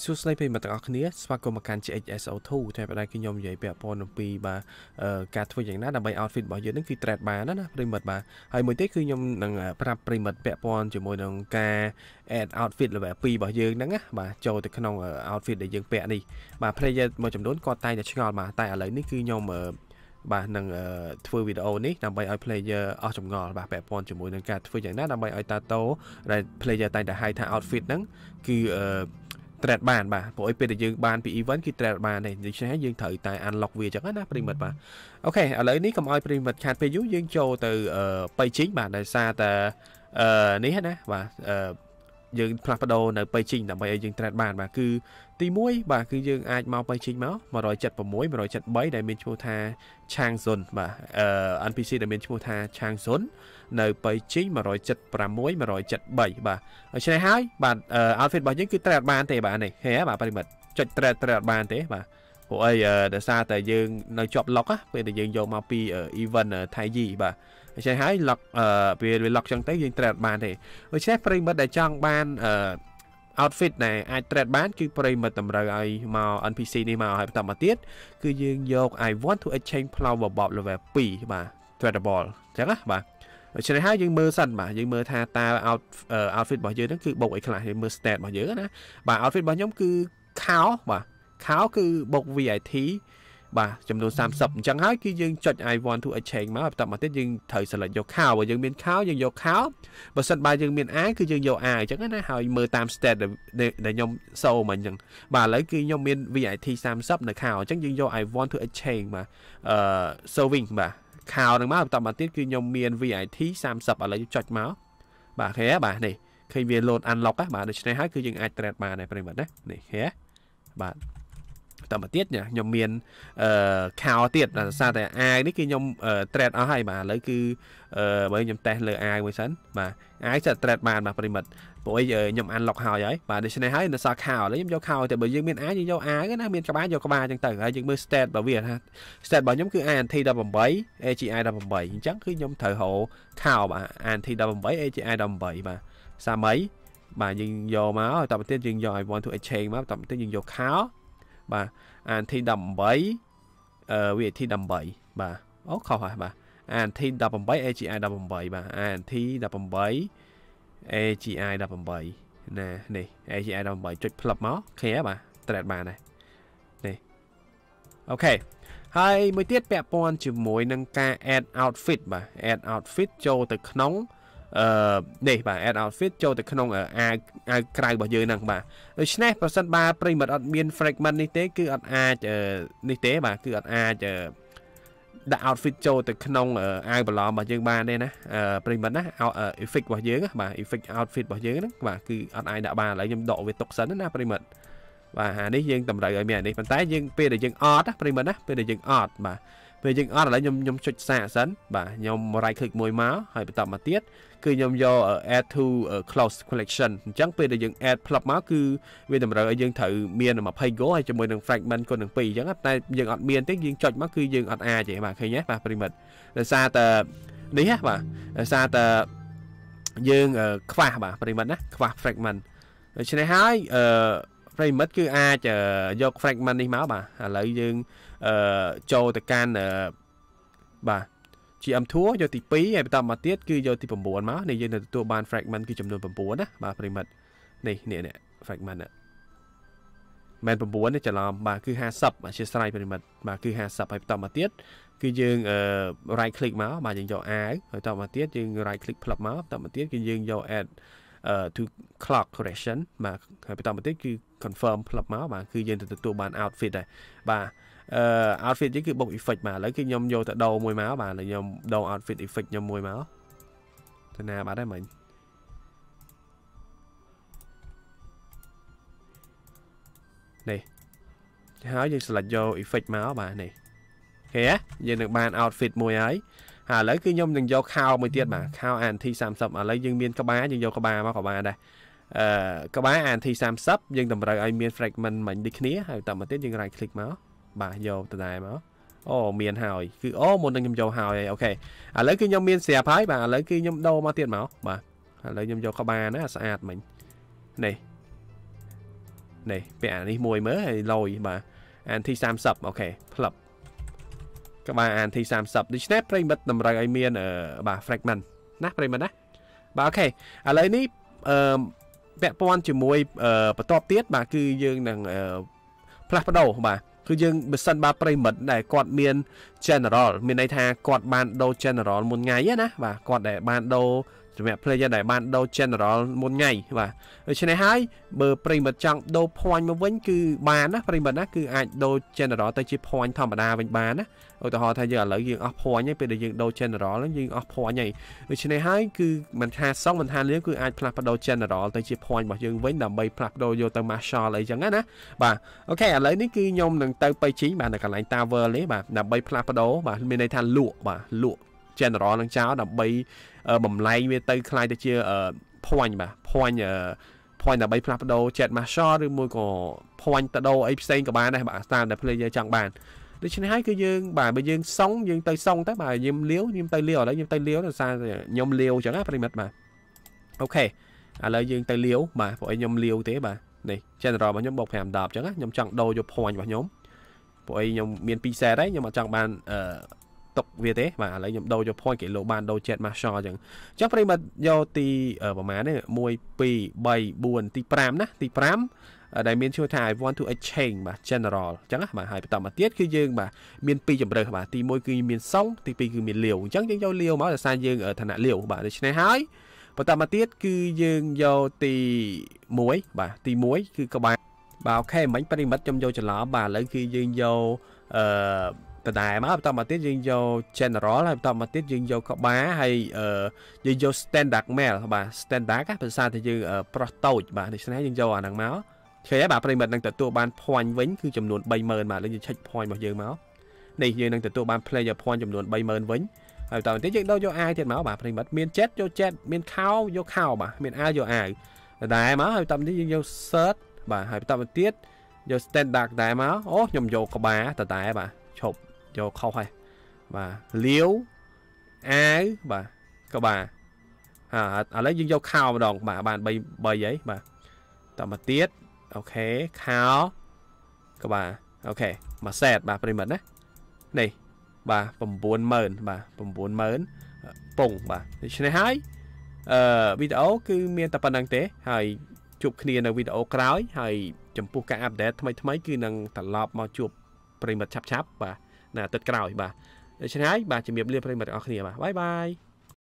សួស្តីប្រិយមិត្តទាំងអស់គ្នាស្វាគមន៍មកកាន់ CHSO2 ថ្ងៃបណ្ដាខ្ញុំនិយាយពាក់ព័ន្ធអំពីបាទការធ្វើយ៉ាងណាដើម្បី outfit របស់យើងនឹងគឺ trend បានណាប្រិយមិត្តបាទហើយមួយទៀតគឺខ្ញុំនឹងប្រាប់ប្រិយមិត្តពាក់ព័ន្ធជាមួយនឹងការ add outfit level 2របស់យើងហ្នឹងណាបាទចូលទៅក្នុង outfit ដែលយើងពាក់នេះបាទ player មួយចំនួនគាត់តែងតែឆ្ងល់បាទតែឥឡូវនេះគឺខ្ញុំបាទនឹងធ្វើវីដេអូនេះដើម្បីឲ្យ player អស់ចម្ងល់បាទពាក់ព័ន្ធជាមួយនឹងការធ្វើយ៉ាងណាដើម្បីឲ្យតាតូដែល player តែងតែហៅថា outfit ហ្នឹងគឺអឺ thread បានបាទព្រោះឲ្យពេលដែលយើងបានពី event គឺ thread បានទេដូច្នេះយើងត្រូវតែ unlock វាអញ្ចឹងណាប្រិមិត្តបាទអូខេឥឡូវនេះកុំឲ្យប្រិមិត្តខាតពេលយូរយើងចូលទៅបៃជីងបាទដោយសារតែអឺនេះណាបាទអឺយើងផ្លាស់ប្ដូរនៅបៃជីងដើម្បីឲ្យយើងត្រាតបានបាទគឺទី1បាទគឺយើងអាចមកបៃជីងមក176 173ដែលមានឈ្មោះថាឆាងស៊ុនបាទអឺ NPC ដែលមានឈ្មោះថាឆាងស៊ុននៅបៃជីង176 173បាទដូច្នេះហើយបាទ outfit របស់យើងគឺត្រាតបានទេបាទនេះហេបាទប្រិមិត្តចុចត្រាតត្រាតបានទេបាទព្រោះអីដោយសារតែយើងនៅជាប់ lock ពេលដែលយើងយកមកពី event ថៃយីបាទអញ្ចឹងហើយឡុកអឺវាវាឡុកអញ្ចឹងទៅយើងត្រូវបានទេដូច្នេះប្រិមិត្តដែលចង់បានអឺ outfit ដែលអាច trade បាន គឺប្រិមិត្តតម្រូវឲ្យមក NPC នេះមកហើយបន្តមកទៀតគឺយើងយក I want to exchange flower bob level 2បាទ tradable អញ្ចឹងណាបាទដូច្នេះហើយយើងមើលសិនបាទយើងមើលថាតើ out outfit របស់យើងហ្នឹងគឺបូកអីខ្លះយើងមើល stat របស់យើងណាបាទ outfit របស់ខ្ញុំគឺខោបាទខោគឺបូក VIP បាទចំនួន30អញ្ចឹងហើយគឺយើងចុច I want to exchange មកបន្ទាប់មកទៀតយើងត្រូវ select យក cow បើយើងមាន cow យើងយក cow បើសិនបើយើងមាន R គឺយើងយក R អញ្ចឹងណាហើយមើលតាម state ដែលខ្ញុំសូមអញ្ចឹងបាទឥឡូវគឺខ្ញុំមាន VIT 30នៅ cow អញ្ចឹងយើងយក I want to exchange មកអឺ serving បាទ cow ហ្នឹងមកបន្ទាប់មកទៀតគឺខ្ញុំមាន VIT 30ឥឡូវចុចមកបាទឃើញទេបាទនេះឃើញវា load unlock បាទដូច្នេះហើយគឺយើងអាច trade បានដែរប្រិមត្តណានេះឃើញបាទតមកទៀតខ្ញុំមានអឺខោទៀតដោយសារតែ AI នេះគឺខ្ញុំ trade អស់ហើយបាទឥឡូវគឺអឺបើខ្ញុំតេស្តលើ AI មួយសិនបាទ AI ចាត់ trade បានបាទប្រិមិត្តព្រោះអីខ្ញុំ unlock ហើយហើយបាទដូច្នេះហើយនៅសល់ខោឥឡូវខ្ញុំយកខោតែបើយើងមាន AI យើងយក AI ណាមានក្បាលយកក្បាលអញ្ចឹងទៅហើយយើងមើល stat របស់វាថា stat របស់ខ្ញុំគឺ ANT 18 AGI 18អញ្ចឹងគឺខ្ញុំត្រូវហៅខោបាទ ANT 18 AGI 18បាទសាមីបាទយើងយកមកតបន្ទាប់យើងយក I want to exchange មកតបន្ទាប់យើងយកខោបាទអានទី18អឺវាទី18បាទអូខុសហើយបាទអានទី18 AGI 18បាទអានទី18 AGI 18ណានេះ AGI 18ចុចផ្លឹបមកឃើញហើយបាទ thread បានហើយនេះអូខេហើយមួយទៀតពាក់ព័ន្ធជាមួយនឹងការ add outfit បាទ add outfit ចូលទៅក្នុងអឺនេះបាទ add outfit ចូលទៅក្នុងអាវអាវក្រៅរបស់យើងហ្នឹងបាទដូច្នេះប្រសិនបើប្រិមិត្តអត់មាន fragment នេះទេគឺអត់អាចនេះទេបាទគឺអត់អាចដាក់ outfit ចូលទៅក្នុងអាវបន្លំរបស់យើងបានទេណាប្រិមិត្តណា effect របស់យើងបាទ effect outfit របស់យើងហ្នឹងបាទគឺអត់អាចដាក់បានឥឡូវខ្ញុំដកវាទុកសិនណាប្រិមិត្តបាទអានេះយើងតម្រូវឲ្យមានអានេះប៉ុន្តែយើងពេលដែលយើងអត់ប្រិមិត្តណាពេលដែលយើងអត់បាទពេលយើងអត់ឥឡូវខ្ញុំខ្ញុំចុចសាកសិនបាទខ្ញុំ right click មួយមកហើយបន្តមកទៀតគឺខ្ញុំយក add to close collection អញ្ចឹងពេលដែលយើង add ផ្លប់មក គឺវាតម្រូវឲ្យយើងត្រូវមាន20 go ហើយជាមួយនឹង fragment គុណនឹង2អញ្ចឹងតែយើងអត់មានទេយើងចុចមកគឺយើងអត់អាចទេបាទឃើញទេបាទប្រិមិត្តដោយសារតែនេះហ៎បាទដោយសារតែយើងខ្វះបាទប្រិមិត្តណាខ្វះ fragment ដូច្នេះហើយអឺប្រិមិត្តគឺអាចយក fragment នេះមកបាទឥឡូវយើងចូលទៅកាន់បាទ GM Tour យកទី2ហើយបន្តមកទៀតគឺយកទី9មកនេះយើងនឹងទទួលបាន fragment គឺចំនួន9ណាបាទប្រិមិត្តនេះនេះនេះ fragment នេះមែន9នេះច្រឡំបាទគឺ50អធិស្ឋានប្រិមិត្តបាទគឺ50ហើយបន្តមកទៀតគឺយើងអឺ right click មកបាទយើងយក R ហើយបន្តមកទៀតយើង right click ផ្លឹបមកបន្តមកទៀតគឺយើងយក add to clock correction បាទហើយបន្តមកទៀតគឺ confirm ផ្លឹបមកបាទគឺយើងទៅទទួលបាន outfit ដែរបាទអឺ outfit នេះគឺបុក effect មកឥឡូវគឺខ្ញុំយកទៅដោមួយមកបាទឥឡូវខ្ញុំដោ outfit effect ខ្ញុំមួយមកទៅណាបាត់ហើយមិញនេះហើយយើង select យក effect មកបាទនេះឃើញទេយើងនឹងបាន outfit មួយហើយហើយឥឡូវគឺខ្ញុំនឹងយកខោមួយទៀតបាទខោ ANT 30ឥឡូវយើងមានក្បាលយើងយកក្បាលមកក្បាលដែរអឺក្បាល ANT 30យើងតម្រូវឲ្យមាន fragment មិនដូចគ្នាហើយតាមមកទៀតយើង right click មកបាទយកដដែលមកអូមានហើយគឺអូមុននឹងខ្ញុំយកហើយអូខេឥឡូវគឺខ្ញុំមានស្រាប់ហើយបាទឥឡូវគឺខ្ញុំដូរមកទៀតមកបាទឥឡូវខ្ញុំយកក្បាលណាស្អាតមិញនេះនេះពាក់អានេះមួយមើលហើយលយបាទ anti 30អូខេផ្លឹបក្បាលអានធី30ដូច្នេះប្រិមិត្តតម្រូវឲ្យមានបាទ fragment ណាប្រិមិត្តណាបាទអូខេឥឡូវនេះអឺពាក់ព័ន្ធជាមួយបន្ទាប់ទៀតបាទគឺយើងនឹងផ្លាស់ប្ដូរបាទគឺយើងបើសិនបាទប្រិមិត្តដែលគាត់មាន general មានន័យថាគាត់បានដូរ general មួយថ្ងៃណាបាទគាត់ដែលបានដូរសម្រាប់ player ដែលបានដូរ general មុនថ្ងៃបាទដូច្នេះហើយបើប្រិមិត្តចង់ដូរ point មកវិញគឺបានណាប្រិមិត្តណាគឺអាចដូរ general ទៅជា point ធម្មតាវិញបានណាឧទាហរណ៍ថាយើងឥឡូវយើងអស់ point ហើយពេលដែលយើងដូរ general យើងអស់ point ហើយដូច្នេះហើយគឺមិនថាសងមិនថាលៀងគឺអាចផ្លាស់ប្ដូរ general ទៅជា point របស់យើងវិញដើម្បីផ្លាស់ប្ដូរយកទៅ marshal អីចឹងណា បាទអូខេឥឡូវនេះគឺខ្ញុំនឹងទៅបៃជីងបាទនៅកន្លែង tower នេះបាទដើម្បីផ្លាស់ប្ដូរបាទមានន័យថាលក់បាទលក់ general នឹងចោលដើម្បីបំលែងវាទៅខ្លាយទៅជា point បាទ point point ដើម្បីផ្លាស់ប្ដូរ jet marshal ឬមួយក៏ point ទៅដូរអីផ្សេងក៏បានដែរបាទតាមដែល player ចង់បានដូច្នេះហើយគឺយើងបាទបើយើងសុងយើងទៅសុងទៅបាទខ្ញុំលាវខ្ញុំទៅលាវឥឡូវខ្ញុំទៅលាវដោយសារខ្ញុំលាវអញ្ចឹងណាប្រិមិត្តបាទអូខេឥឡូវយើងទៅលាវបាទពួកឯងខ្ញុំលាវទេបាទនេះ general របស់ខ្ញុំបូក5 10អញ្ចឹងណាខ្ញុំចង់ដូរយក point របស់ខ្ញុំពួកឯងខ្ញុំមាន2 set ហើយខ្ញុំអត់ចង់បានអឺទុកវាទេបាទឥឡូវខ្ញុំដូរយក point គេលោបានដូរ jet marshal អញ្ចឹងអញ្ចឹងប្រិមត្តយកទីប្រហែលនេះ1 2 3 4ទី5ណាទី5ដែលមានឈ្មោះថា I want to exchange បាទ general អញ្ចឹងណាបាទហើយបន្តមកទៀតគឺយើងបាទមាន2ជម្រើសបាទទី1គឺមានសុងទី2គឺមានលាវអញ្ចឹងយើងយកលាវមកដោយសារយើងឋានៈលាវបាទដូច្នេះហើយបន្តមកទៀតគឺយើងយកទី1បាទទី1គឺក្បាលបាទអូខេមិញប្រិមិត្តខ្ញុំយកច្រឡំបាទឥឡូវគឺយើងយកអឺដដែលមកបន្តមកទៀតយើងយក general ហើយបន្តមកទៀតយើងយកក្បាលហើយយើងយក standard mail បាទ standard ភាសាតែយើងប្រោះតូចបាទដូច្នេះយើងយកអាហ្នឹងមកឃើញហើយបាទប្រិមិត្តនឹងទទួលបាន point វិញគឺចំនួន30000បាទលើយើងឆិច point របស់យើងមកនេះយើងនឹងទទួលបាន player point ចំនួន30000វិញហើយបន្តមកទៀតយើងដូរយក AI ទៀតមកបាទប្រិមិត្តមាន jet យក jet មានខោយកខោបាទមាន AI យក AI ដដែលមកហើយបន្តមកទៀតយើងយក search បាទហើយបន្តមកទៀតយក standard ដែរមកអូខ្ញុំយកក្បាលដដែលបាទឈប់យកខុសហើយបាទលាវអាវបាទក៏បាទអាឥឡូវយើងយកខោម្ដងបាទបាន3 3ហើយបាទតមកទៀតអូខេខោក៏បាទអូខេមួយសែតបាទប្រិមិត្តណានេះបាទ90000បាទ90000ពងបាទដូច្នេះហើយអឺវីដេអូគឺមានតែប៉ុណ្្នឹងទេហើយជួបគ្នានៅវីដេអូក្រោយ ហើយ ចំពោះការអាប់ដេតថ្មីថ្មីគឺនឹងត្រឡប់មកជួបប្រិមិត្តឆាប់ឆាប់បាទនៅអាទិត្យក្រោយបាទដូច្នេះហើយបាទជំរាបលាប្រិយមិត្តទាំងអស់គ្នាបាទបាយបាយ